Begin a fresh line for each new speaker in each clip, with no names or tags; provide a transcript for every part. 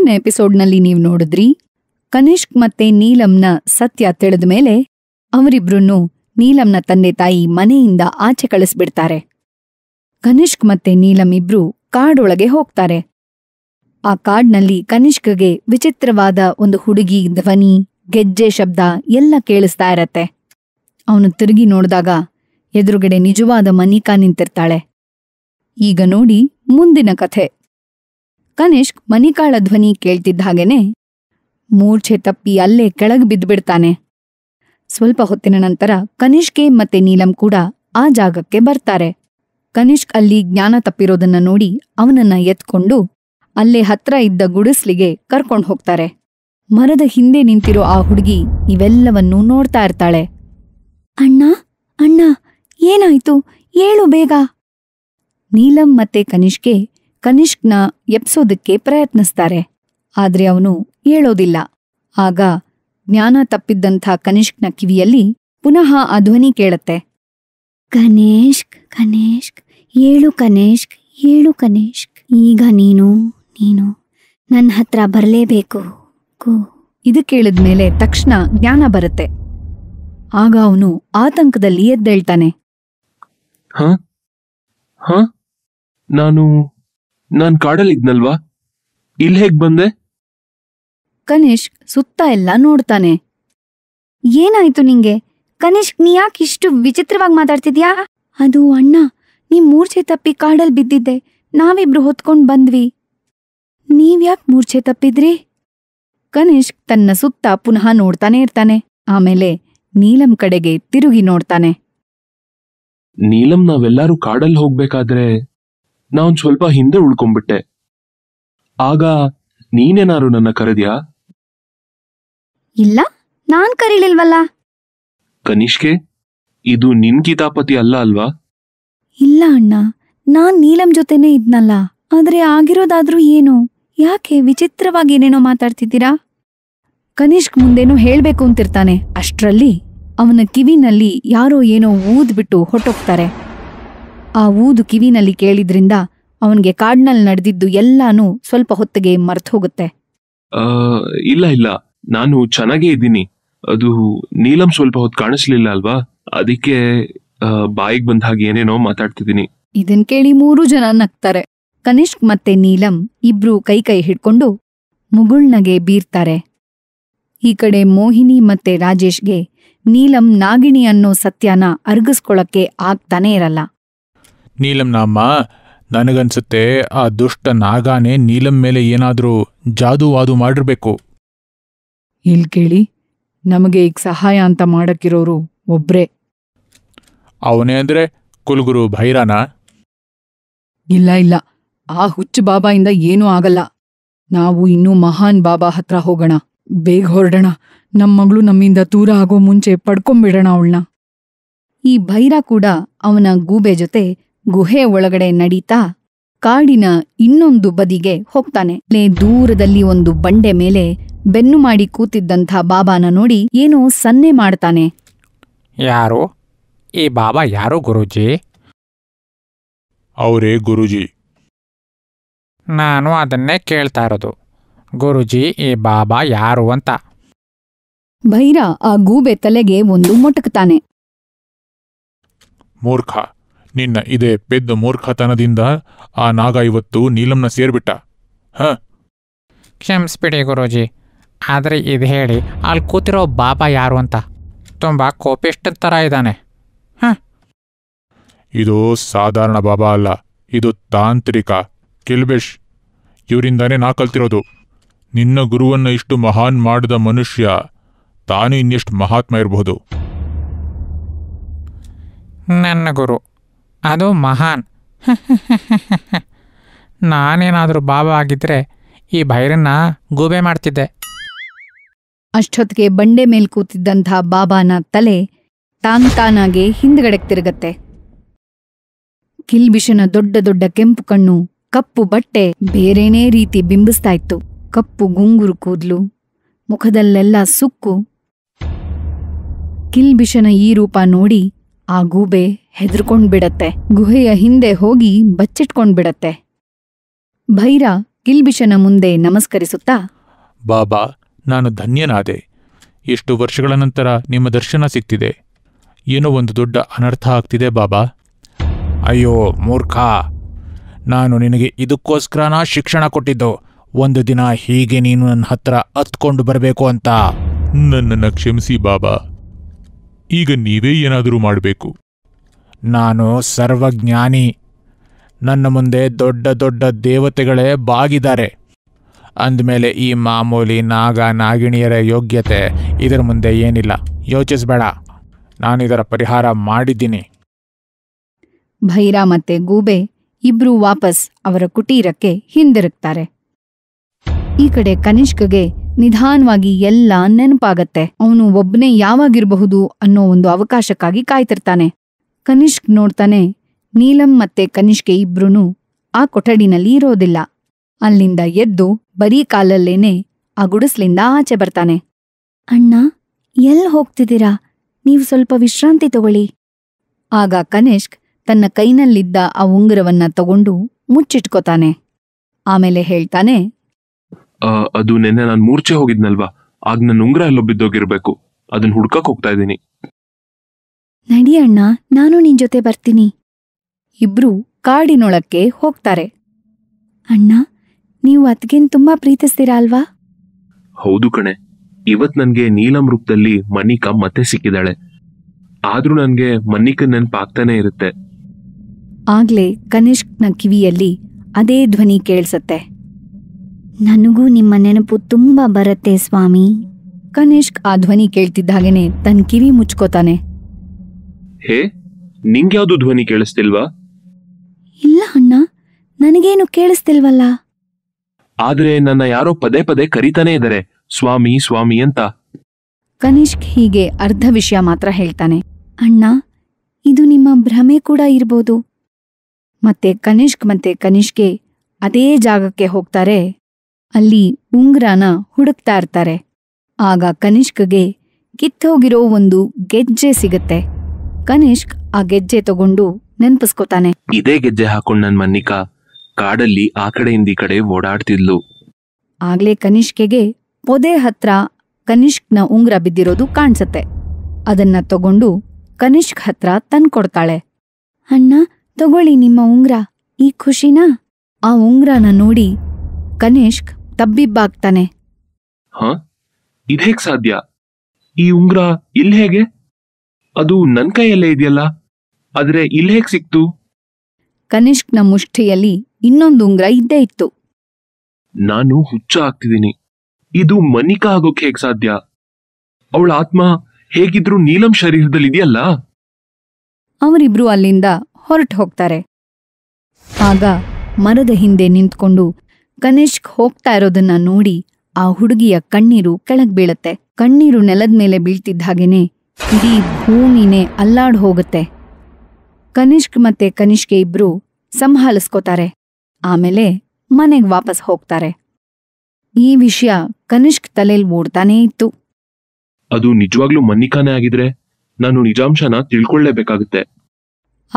ಹಿಂದಿನ ಎಪಿಸೋಡ್ನಲ್ಲಿ ನೀವು ನೋಡಿದ್ರಿ ಕನಿಷ್ಕ್ ಮತ್ತೆ ನೀಲಂನ ಸತ್ಯ ತಿಳಿದ ಮೇಲೆ ಅವರಿಬ್ರನ್ನೂ ನೀಲಂನ ತಂದೆ ತಾಯಿ ಮನೆಯಿಂದ ಆಚೆ ಕಳಿಸ್ಬಿಡ್ತಾರೆ ಕನಿಷ್ಕ್ ಮತ್ತೆ ನೀಲಂ ಇಬ್ರು ಕಾಡೊಳಗೆ ಹೋಗ್ತಾರೆ ಆ ಕಾಡ್ನಲ್ಲಿ ಕನಿಷ್ಕಗೆ ವಿಚಿತ್ರವಾದ ಒಂದು ಹುಡುಗಿ ಧ್ವನಿ ಗೆಜ್ಜೆ ಶಬ್ದ ಎಲ್ಲ ಕೇಳಿಸ್ತಾ ಇರತ್ತೆ ಅವನು ತಿರುಗಿ ನೋಡಿದಾಗ ಎದುರುಗಡೆ ನಿಜವಾದ ಮನಿಕಾ ನಿಂತಿರ್ತಾಳೆ ಈಗ ನೋಡಿ ಮುಂದಿನ ಕಥೆ ಕನಿಷ್ಕ್ ಮನಿಕಾಳ ಧ್ವನಿ ಕೇಳ್ತಿದ್ದ ಹಾಗೇನೆ ಮೂರ್ಛೆ ತಪ್ಪಿ ಅಲ್ಲೇ ಕೆಳಗೆ ಬಿದ್ದ್ಬಿಡ್ತಾನೆ ಸ್ವಲ್ಪ ಹೊತ್ತಿನ ನಂತರ ಕನಿಷ್ಕೆ ಮತ್ತೆ ನೀಲಂ ಕೂಡ ಆ ಜಾಗಕ್ಕೆ ಬರ್ತಾರೆ ಕನಿಷ್ಕ್ ಅಲ್ಲಿ ಜ್ಞಾನ ತಪ್ಪಿರೋದನ್ನ ನೋಡಿ ಅವನನ್ನ ಎತ್ಕೊಂಡು ಅಲ್ಲೇ ಹತ್ರ ಇದ್ದ ಗುಡಿಸ್ಲಿಗೆ ಕರ್ಕೊಂಡು ಹೋಗ್ತಾರೆ ಮರದ ಹಿಂದೆ ನಿಂತಿರೋ ಆ ಹುಡುಗಿ ಇವೆಲ್ಲವನ್ನೂ ನೋಡ್ತಾ ಇರ್ತಾಳೆ ಅಣ್ಣ ಅಣ್ಣ ಏನಾಯ್ತು ಏಳು ಬೇಗ ನೀಲಂ ಮತ್ತೆ ಕನಿಷ್ಕೆ ಕನಿಷ್ಕ್ನ ಎಪ್ಸೋದಕ್ಕೆ ಪ್ರಯತ್ನಿಸ್ತಾರೆ ಆದ್ರೆ ಅವನು ಹೇಳೋದಿಲ್ಲ ಆಗ ಜ್ಞಾನ ತಪ್ಪಿದ್ದಂಥ ಕನಿಷ್ಕ್ನ ಕಿವಿಯಲ್ಲಿ ಪುನಃ ಆ ಧ್ವನಿ ಕೇಳತ್ತೆ ಕನೇಷ್ಕ್ ಕನೇಷ್ಕ್ ಏಳು ಕನೇಷ್ಕ್ ಏಳು ಕನೇಷ್ಕ್ ಈಗ ನೀನು ನೀನು ನನ್ನ ಹತ್ರ ಬರಲೇಬೇಕು ಇದು ಕೇಳಿದ ಮೇಲೆ ತಕ್ಷಣ ಜ್ಞಾನ ಬರುತ್ತೆ ಆಗ ಅವನು ಆತಂಕದಲ್ಲಿ ಎದ್ದೇಳ್ತಾನೆ
ನಾನು ನಾನ್ ಕಾಡಲ್ಲಿ ಇದ್ನಲ್ವಾ ಇಲ್ ಹೇಗ್ ಬಂದೆ
ಕನಿಷ್ ಸುತ್ತ ಎಲ್ಲ ನೋಡ್ತಾನೆ ಏನಾಯ್ತು ನಿಂಗೆ ಕನಿಷ್ಕ್ ನೀ ಯಾಕೆ ಇಷ್ಟು ವಿಚಿತ್ರವಾಗಿ ಮಾತಾಡ್ತಿದ್ಯಾ ಅದು ಅಣ್ಣ ನೀ ಮೂರ್ಛೆ ತಪ್ಪಿ ಕಾಡಲ್ ಬಿದ್ದಿದ್ದೆ ನಾವಿಬ್ರು ಹೊತ್ಕೊಂಡ್ ಬಂದ್ವಿ ಯಾಕೆ ಮೂರ್ಛೆ ತಪ್ಪಿದ್ರಿ ಕನಿಷ್ಕ್ ತನ್ನ ಸುತ್ತ ಪುನಃ ನೋಡ್ತಾನೆ ಇರ್ತಾನೆ ಆಮೇಲೆ ನೀಲಂ ಕಡೆಗೆ ತಿರುಗಿ ನೋಡ್ತಾನೆ
ನೀಲಂ ನಾವೆಲ್ಲರೂ ಕಾಡಲ್ಲಿ ಹೋಗ್ಬೇಕಾದ್ರೆ ನಾನು ಸ್ವಲ್ಪ ಹಿಂದೆ ಉಳ್ಕೊಂಡ್ಬಿಟ್ಟೆ ಆಗ ನೀನೇನಾರು ನನ್ನ ಕರೆದ್ಯಾ
ಇಲ್ಲ ನಾನ್ ಕರೀಲಿಲ್ವಲ್ಲ
ಕನಿಷ್ಕೆ ಇದು ನಿನ್ ಕಿತಾಪತಿ ಅಲ್ಲ ಅಲ್ವಾ
ಇಲ್ಲ ಅಣ್ಣ ನಾನ್ ನೀಲಂ ಜೊತೆನೇ ಇದ್ನಲ್ಲ ಆದ್ರೆ ಆಗಿರೋದಾದ್ರೂ ಏನು ಯಾಕೆ ವಿಚಿತ್ರವಾಗಿ ಏನೇನೋ ಮಾತಾಡ್ತಿದ್ದೀರಾ ಕನಿಷ್ಕ್ ಮುಂದೇನು ಹೇಳ್ಬೇಕು ಅಂತಿರ್ತಾನೆ ಅಷ್ಟ್ರಲ್ಲಿ ಅವನ ಕಿವಿನಲ್ಲಿ ಯಾರೋ ಏನೋ ಊದ್ಬಿಟ್ಟು ಹೊಟ್ಟೋಗ್ತಾರೆ ಆ ಊದು ಕಿವಿನಲ್ಲಿ ಕೇಳಿದ್ರಿಂದ ಅವನಿಗೆ ಕಾಡ್ನಲ್ಲಿ ನಡೆದಿದ್ದು ಎಲ್ಲಾನು ಸ್ವಲ್ಪ ಹೊತ್ತಿಗೆ ಮರ್ತೋಗುತ್ತೆ
ಹೋಗುತ್ತೆ ಇಲ್ಲ ಇಲ್ಲ ನಾನು ಚೆನ್ನಾಗೇ ಇದ್ದೀನಿ ಅದು ನೀಲಂ ಸ್ವಲ್ಪ ಹೊತ್ತು ಕಾಣಿಸ್ಲಿಲ್ಲ ಅಲ್ವಾ ಅದಕ್ಕೆ ಬಾಯಿಗೆ ಬಂದ ಹಾಗೆ ಏನೇನೋ ಮಾತಾಡ್ತಿದ್ದೀನಿ
ಇದನ್ ಕೇಳಿ ಮೂರು ಜನ ನಗ್ತಾರೆ ಕನಿಷ್ಕ್ ಮತ್ತೆ ನೀಲಂ ಇಬ್ರು ಕೈ ಕೈ ಹಿಡ್ಕೊಂಡು ಮುಗುಳ್ನಗೆ ಬೀರ್ತಾರೆ ಈ ಕಡೆ ಮೋಹಿನಿ ಮತ್ತೆ ರಾಜೇಶ್ಗೆ ನೀಲಂ ನಾಗಿಣಿ ಅನ್ನೋ ಸತ್ಯನ ಅರ್ಗಿಸ್ಕೊಳಕ್ಕೆ ಆಗ್ತಾನೇ ಇರಲ್ಲ
ಅಮ್ಮ ನನಗನ್ಸುತ್ತೆ ಆ ದುಷ್ಟ ನಾಗಾನೆ ನೀಲಂ ಮೇಲೆ ಏನಾದರೂ ಜಾದೂವಾದು ಮಾಡಿರ್ಬೇಕು
ಇಲ್ ಕೇಳಿ ನಮಗೆ ಈಗ ಸಹಾಯ ಅಂತ ಮಾಡಕ್ಕಿರೋರು ಒಬ್ರೇ
ಅವನೇ ಅಂದ್ರೆ ಕುಲ್ಗುರು ಭೈರಾನ
ಇಲ್ಲ ಇಲ್ಲ ಆ ಹುಚ್ಚು ಬಾಬಾಯಿಂದ ಏನೂ ಆಗಲ್ಲ ನಾವು ಇನ್ನೂ ಮಹಾನ್ ಬಾಬಾ ಹತ್ರ ಹೋಗೋಣ ಬೇಗ ಹೊರಡೋಣ ನಮ್ಮ ಮಗಳು ನಮ್ಮಿಂದ ದೂರ ಆಗೋ ಮುಂಚೆ ಪಡ್ಕೊಂಬಿಡೋಣ ಅವಳನ್ನ ಈ ಭೈರ ಕೂಡ ಅವನ ಗೂಬೆ ಜೊತೆ ಗುಹೆ ಒಳಗಡೆ ನಡೀತಾ ಕಾಡಿನ ಇನ್ನೊಂದು ಬದಿಗೆ ಹೋಗ್ತಾನೆ ಲೇ ದೂರದಲ್ಲಿ ಒಂದು ಬಂಡೆ ಮೇಲೆ ಬೆನ್ನು ಮಾಡಿ ಕೂತಿದ್ದಂಥ ಬಾಬಾನ ನೋಡಿ ಏನೋ ಸನ್ನೆ ಮಾಡ್ತಾನೆ
ಯಾರು ಈ ಬಾಬಾ ಯಾರು ಗುರುಜಿ ಅವರೇ ಗುರುಜಿ ನಾನು ಅದನ್ನೇ ಕೇಳ್ತಾ ಇರೋದು ಗುರುಜಿ ಈ ಬಾಬಾ ಯಾರು ಅಂತ ಭೈರ ಆ
ಗೂಬೆ ತಲೆಗೆ ಒಂದು ಮೊಟಕ್ತಾನೆ
ಮೂರ್ಖ ನಿನ್ನ
ಇದೇ ಪೆದ್ದ ಮೂರ್ಖತನದಿಂದ ಆ ನಾಗ ಇವತ್ತು ನೀಲಂನ ಸೇರ್ಬಿಟ್ಟ ಹ
ಕ್ಷಮಿಸ್ಬಿಡಿ ಗುರುಜಿ ಆದರೆ ಇದು ಹೇಳಿ ಅಲ್ಲಿ ಕೂತಿರೋ ಬಾಬಾ ಯಾರು ಅಂತ ತುಂಬ ಕೋಪಿಷ್ಟ ಥರ ಇದ್ದಾನೆ ಹ
ಇದು ಸಾಧಾರಣ ಬಾಬಾ ಅಲ್ಲ ಇದು ತಾಂತ್ರಿಕ ಕಿಲ್ಬೆಶ್ ಇವರಿಂದಾನೇ ನಾ ಕಲ್ತಿರೋದು ನಿನ್ನ ಗುರುವನ್ನು ಇಷ್ಟು ಮಹಾನ್ ಮಾಡಿದ ಮನುಷ್ಯ ತಾನು ಇನ್ನಿಷ್ಟು ಮಹಾತ್ಮ ಇರಬಹುದು
ನನ್ನ ಗುರು ಅದು ಮಹಾನ್ ನಾನೇನಾದರೂ ಬಾಬಾ ಆಗಿದ್ರೆ ಈ ಭೈರನ್ನ ಗೂಬೆ ಮಾಡ್ತಿದ್ದೆ
ಅಷ್ಟೊತ್ತಿಗೆ ಬಂಡೆ ಮೇಲ್ ಕೂತಿದ್ದಂಥ ಬಾಬಾನ ತಲೆ ತಾನ್ ತಾನಾಗೆ ಹಿಂದ್ಗಡೆಗೆ ತಿರುಗತ್ತೆ ಕಿಲ್ಬಿಷನ ದೊಡ್ಡ ದೊಡ್ಡ ಕೆಂಪು ಕಣ್ಣು ಕಪ್ಪು ಬಟ್ಟೆ ಬೇರೇನೇ ರೀತಿ ಬಿಂಬಿಸ್ತಾ ಇತ್ತು ಕಪ್ಪು ಗುಂಗುರು ಕೂದ್ಲು ಮುಖದಲ್ಲೆಲ್ಲ ಸುಕ್ಕು ಕಿಲ್ಬಿಷನ ಈ ರೂಪ ನೋಡಿ ಆ ಗೂಬೆ ಹೆದರ್ಕೊಂಡ್ ಬಿಡತ್ತೆ ಗುಹೆಯ ಹಿಂದೆ ಹೋಗಿ ಬಚ್ಚಿಟ್ಕೊಂಡ್ಬಿಡತ್ತೆ ಬಿಡತ್ತೆ ಭೈರ ಗಿಲ್ಬಿಷನ ಮುಂದೆ ನಮಸ್ಕರಿಸುತ್ತಾ
ಬಾಬಾ ನಾನು ಧನ್ಯನಾದೆ ಎಷ್ಟು ವರ್ಷಗಳ ನಂತರ ನಿಮ್ಮ ದರ್ಶನ ಸಿಕ್ತಿದೆ ಏನೋ ಒಂದು ದೊಡ್ಡ ಅನರ್ಥ ಆಗ್ತಿದೆ ಬಾಬಾ ಅಯ್ಯೋ ಮೂರ್ಖ ನಾನು ನಿನಗೆ ಇದಕ್ಕೋಸ್ಕರನ ಶಿಕ್ಷಣ ಕೊಟ್ಟಿದ್ದು ಒಂದು ದಿನ ಹೀಗೆ ನೀನು ನನ್ನ ಹತ್ರ ಅತ್ಕೊಂಡು ಬರಬೇಕು ಅಂತ ನನ್ನನ್ನು ಕ್ಷಮಿಸಿ ಬಾಬಾ ಈಗ ನೀವೇ ಏನಾದರೂ ಮಾಡಬೇಕು ನಾನು ಸರ್ವಜ್ಞಾನಿ ನನ್ನ ಮುಂದೆ ದೊಡ್ಡ ದೊಡ್ಡ ದೇವತೆಗಳೇ ಬಾಗಿದ್ದಾರೆ ಅಂದಮೇಲೆ ಈ ಮಾಮೂಲಿ ನಾಗ ನಾಗಿಣಿಯರ ಯೋಗ್ಯತೆ ಇದರ ಮುಂದೆ ಏನಿಲ್ಲ ಯೋಚಿಸಬೇಡ ನಾನಿದರ ಪರಿಹಾರ ಮಾಡಿದ್ದೀನಿ
ಭೈರಾ ಮತ್ತೆ ಗೂಬೆ ಇಬ್ರು ವಾಪಸ್ ಅವರ ಕುಟೀರಕ್ಕೆ ಹಿಂದಿರುಗ್ತಾರೆ ಈ ಕಡೆ ಕನಿಷ್ಕಗೆ ನಿಧಾನವಾಗಿ ಎಲ್ಲ ನೆನಪಾಗತ್ತೆ ಅವನು ಒಬ್ನೇ ಯಾವಾಗಿರಬಹುದು ಅನ್ನೋ ಒಂದು ಅವಕಾಶಕ್ಕಾಗಿ ಕಾಯ್ತಿರ್ತಾನೆ ಕನಿಷ್ಕ್ ನೋಡ್ತಾನೆ ನೀಲಂ ಮತ್ತೆ ಕನಿಷ್ಕೆ ಇಬ್ರೂ ಆ ಕೊಠಡಿನಲ್ಲಿ ಇರೋದಿಲ್ಲ ಅಲ್ಲಿಂದ ಎದ್ದು ಬರೀ ಕಾಲಲ್ಲೇನೆ ಆ ಗುಡಿಸ್ಲಿಂದ ಆಚೆ ಬರ್ತಾನೆ ಅಣ್ಣ ಎಲ್ ಹೋಗ್ತಿದ್ದೀರಾ ನೀವು ಸ್ವಲ್ಪ ವಿಶ್ರಾಂತಿ ತಗೊಳ್ಳಿ ಆಗ ಕನಿಷ್ಕ್ ತನ್ನ ಕೈನಲ್ಲಿದ್ದ ಆ ಉಂಗುರವನ್ನ ತಗೊಂಡು ಮುಚ್ಚಿಟ್ಕೋತಾನೆ ಆಮೇಲೆ ಹೇಳ್ತಾನೆ
ಅದು ನಿನ್ನೆ ನಾನು ಮೂರ್ಛೆ ಹೋಗಿದ್ನಲ್ವಾ ಆಗ ನನ್ನ ಉಂಗ್ರ ಎಲ್ಲೋ ಬಿದ್ದೋಗಿರ್ಬೇಕು ಅದನ್ನ ಹುಡ್ಕಕ್ ಹೋಗ್ತಾ ಇದ್ದೀನಿ
ನಡಿ ಅಣ್ಣ ನಾನು ನಿನ್ ಜೊತೆ ಬರ್ತೀನಿ ಇಬ್ರು ಕಾಡಿನೊಳಕ್ಕೆ ಹೋಗ್ತಾರೆ ಅಣ್ಣ ನೀವು ಅದ್ಗೇನ್ ತುಂಬಾ ಪ್ರೀತಿಸ್ತೀರಾ ಅಲ್ವಾ
ಹೌದು ಕಣೆ ಇವತ್ ನನ್ಗೆ ನೀಲಂ ರೂಪದಲ್ಲಿ ಮನಿಕಾ ಮತ್ತೆ ಸಿಕ್ಕಿದಾಳೆ ಆದ್ರೂ ನನ್ಗೆ ಮನ್ನಿಕ ನೆನ್ಪಾಗ್ತಾನೆ ಇರುತ್ತೆ
ಆಗ್ಲೇ ನ ಕಿವಿಯಲ್ಲಿ ಅದೇ ಧ್ವನಿ ಕೇಳಿಸತ್ತೆ ನನಗೂ ನಿಮ್ಮ ನೆನಪು ತುಂಬಾ ಬರುತ್ತೆ ಸ್ವಾಮಿ ಕನಿಷ್ಕ್ ಆ ಧ್ವನಿ ಕೇಳ್ತಿದ್ದ ತನ್ ಕಿವಿ ಮುಚ್ಕೋತಾನೆ
ಹೇ ನಿಂಗ್ಯಾವ್ದು ಧ್ವನಿ ಕೇಳಿಸ್ತಿಲ್ವಾ
ಇಲ್ಲ ಅಣ್ಣ ನನಗೇನು ಕೇಳಿಸ್ತಿಲ್ವಲ್ಲ
ಆದ್ರೆ ನನ್ನ ಯಾರೋ ಪದೇ ಪದೇ ಕರೀತಾನೆ ಇದ್ದಾರೆ ಸ್ವಾಮಿ ಸ್ವಾಮಿ ಅಂತ
ಕನಿಷ್ಕ್ ಹೀಗೆ ಅರ್ಧ ವಿಷಯ ಮಾತ್ರ ಹೇಳ್ತಾನೆ ಅಣ್ಣ ಇದು ನಿಮ್ಮ ಭ್ರಮೆ ಕೂಡ ಇರ್ಬೋದು ಮತ್ತೆ ಕನಿಷ್ಕ್ ಮತ್ತೆ ಕನಿಷ್ಕೆ ಅದೇ ಜಾಗಕ್ಕೆ ಹೋಗ್ತಾರೆ ಅಲ್ಲಿ ಉಂಗ್ರಾನ ಹುಡುಕ್ತಾ ಇರ್ತಾರೆ ಆಗ ಕನಿಷ್ಕಗೆ ಕಿತ್ತೋಗಿರೋ ಒಂದು ಗೆಜ್ಜೆ ಸಿಗತ್ತೆ ಕನಿಷ್ಕ್ ಆ ಗೆಜ್ಜೆ ತಗೊಂಡು ನೆನ್ಪಿಸ್ಕೋತಾನೆ
ಇದೇ ಗೆಜ್ಜೆ ಹಾಕೊಂಡ್ ನನ್ ಮನ್ನಿಕ ಕಾಡಲ್ಲಿ ಆ ಕಡೆಯಿಂದ ಈ ಕಡೆ ಓಡಾಡ್ತಿದ್ಲು
ಆಗ್ಲೇ ಕನಿಷ್ಕೆಗೆ ಪೊದೆ ಹತ್ರ ಕನಿಷ್ಕ್ನ ಉಂಗ್ರ ಬಿದ್ದಿರೋದು ಕಾಣ್ಸತ್ತೆ ಅದನ್ನ ತಗೊಂಡು ಕನಿಷ್ಕ್ ಹತ್ರ ತಂದ್ಕೊಡ್ತಾಳೆ ಅಣ್ಣ ತಗೊಳ್ಳಿ ನಿಮ್ಮ ಉಂಗ್ರ ಈ ಖುಷಿನಾ ಆ ಉಂಗ್ರನ ನೋಡಿ ಕನಿಷ್ಕ್ ತಬ್ಬಿಬ್ಬಾಗ್ತಾನೆ
ಹಾ ಇದು ಹೇಗ್ ಸಾಧ್ಯ ಈ ಉಂಗ್ರ ಇಲ್ ಹೇಗೆ ಅದು ನನ್ ಕೈಯಲ್ಲೇ ಇದೆಯಲ್ಲ ಆದ್ರೆ ಇಲ್ ಹೇಗ್ ಸಿಕ್ತು
ಕನಿಷ್ಕ್ನ ಮುಷ್ಠಿಯಲ್ಲಿ ಇನ್ನೊಂದು ಉಂಗ್ರ ಇದ್ದೇ ಇತ್ತು
ನಾನು ಹುಚ್ಚ ಆಗ್ತಿದ್ದೀನಿ ಇದು ಮನಿಕಾ ಆಗೋಕ್ ಹೇಗ್ ಸಾಧ್ಯ ಅವಳ ಆತ್ಮ ಹೇಗಿದ್ರು ನೀಲಂ ಶರೀರದಲ್ಲಿದೆಯಲ್ಲ ಇದೆಯಲ್ಲ
ಅವರಿಬ್ರು ಅಲ್ಲಿಂದ ಹೊರಟು ಹೋಗ್ತಾರೆ ಆಗ ಮರದ ಹಿಂದೆ ನಿಂತ್ಕೊಂಡು ಕನಿಷ್ಕ್ ಹೋಗ್ತಾ ಇರೋದನ್ನ ನೋಡಿ ಆ ಹುಡುಗಿಯ ಕಣ್ಣೀರು ಕೆಳಗ್ ಬೀಳತ್ತೆ ಕಣ್ಣೀರು ನೆಲದ ಮೇಲೆ ಬೀಳ್ತಿದ್ದ ಹಾಗೇನೆ ಇಡೀ ಭೂಮಿನೇ ಅಲ್ಲಾಡ್ ಹೋಗುತ್ತೆ ಕನಿಷ್ಕ್ ಮತ್ತೆ ಕನಿಷ್ಕೆ ಇಬ್ರು ಸಂಭಾಲಿಸ್ಕೋತಾರೆ ಆಮೇಲೆ ಮನೆಗ್ ವಾಪಸ್ ಹೋಗ್ತಾರೆ ಈ ವಿಷಯ ಕನಿಷ್ಕ್ ತಲೆಲ್ ಓಡ್ತಾನೇ ಇತ್ತು
ಅದು ನಿಜವಾಗ್ಲೂ ಮನ್ನಿಕಾನೇ ಆಗಿದ್ರೆ ನಾನು ನಿಜಾಂಶನ ತಿಳ್ಕೊಳ್ಳೇಬೇಕಾಗುತ್ತೆ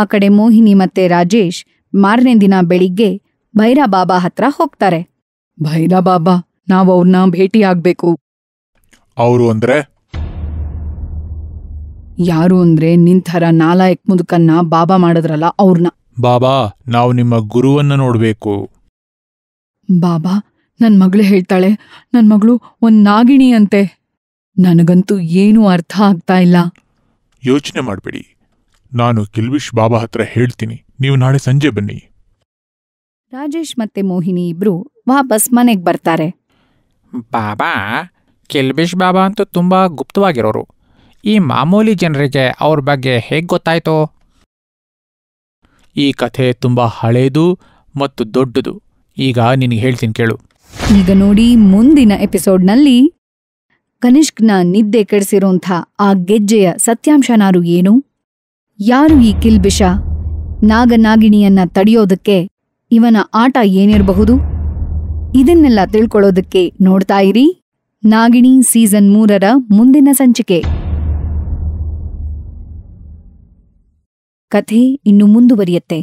ಆ ಕಡೆ ಮೋಹಿನಿ ಮತ್ತೆ ರಾಜೇಶ್ ಮಾರನೇ ದಿನ ಬೆಳಿಗ್ಗೆ ಬಾಬಾ ಹತ್ರ ಹೋಗ್ತಾರೆ ಭೈರಬಾಬಾ ನಾವು ಅವ್ರನ್ನ ಭೇಟಿಯಾಗ್ಬೇಕು ಅವರು ಅಂದ್ರೆ ಯಾರು ಅಂದ್ರೆ ನಿಂತರ ನಾಲಾಯಕ್ ಮುದುಕನ್ನ ಬಾಬಾ ಮಾಡಿದ್ರಲ್ಲ ಅವ್ರನ್ನ
ಬಾಬಾ ನಾವು ನಿಮ್ಮ ಗುರುವನ್ನ ನೋಡ್ಬೇಕು
ಬಾಬಾ ನನ್ ಮಗಳು ಹೇಳ್ತಾಳೆ ನನ್ ಮಗಳು ಒಂದ್ ನಾಗಿಣಿ ಅಂತೆ ನನಗಂತೂ ಏನೂ ಅರ್ಥ ಆಗ್ತಾ ಇಲ್ಲ
ಯೋಚನೆ ಮಾಡಬೇಡಿ ನಾನು ಕಿಲ್ವಿಶ್ ಬಾಬಾ ಹತ್ರ ಹೇಳ್ತೀನಿ
ನೀವು ನಾಳೆ ಸಂಜೆ ಬನ್ನಿ
ರಾಜೇಶ್ ಮತ್ತೆ ಮೋಹಿನಿ ಇಬ್ರು ವಾಪಸ್ ಮನೆಗೆ
ಬರ್ತಾರೆ ಬಾಬಾ ಕಿಲ್ಬಿಶ್ ಬಾಬಾ ಅಂತೂ ತುಂಬಾ ಗುಪ್ತವಾಗಿರೋರು ಈ ಮಾಮೂಲಿ ಜನರಿಗೆ ಅವ್ರ ಬಗ್ಗೆ ಹೇಗ್ ಗೊತ್ತಾಯ್ತೋ ಈ ಕಥೆ ತುಂಬಾ ಹಳೇದು ಮತ್ತು ದೊಡ್ಡದು ಈಗ ನಿನಗೆ ಹೇಳ್ತೀನಿ ಕೇಳು
ಈಗ ನೋಡಿ ಮುಂದಿನ ಎಪಿಸೋಡ್ನಲ್ಲಿ ಕನಿಷ್ಕ್ನ ನಿದ್ದೆ ಕೆಡಿಸಿರೋಂಥ ಆ ಗೆಜ್ಜೆಯ ಸತ್ಯಾಂಶನಾರು ಏನು ಯಾರು ಈ ಕಿಲ್ಬಿಷ ನಾಗನಾಗಿಣಿಯನ್ನ ತಡೆಯೋದಕ್ಕೆ ಇವನ ಆಟ ಏನಿರಬಹುದು ಇದನ್ನೆಲ್ಲ ತಿಳ್ಕೊಳ್ಳೋದಕ್ಕೆ ನೋಡ್ತಾ ಇರಿ ನಾಗಿಣಿ ಸೀಸನ್ ಮೂರರ ಮುಂದಿನ ಸಂಚಿಕೆ ಕಥೆ ಇನ್ನು ಮುಂದುವರಿಯತ್ತೆ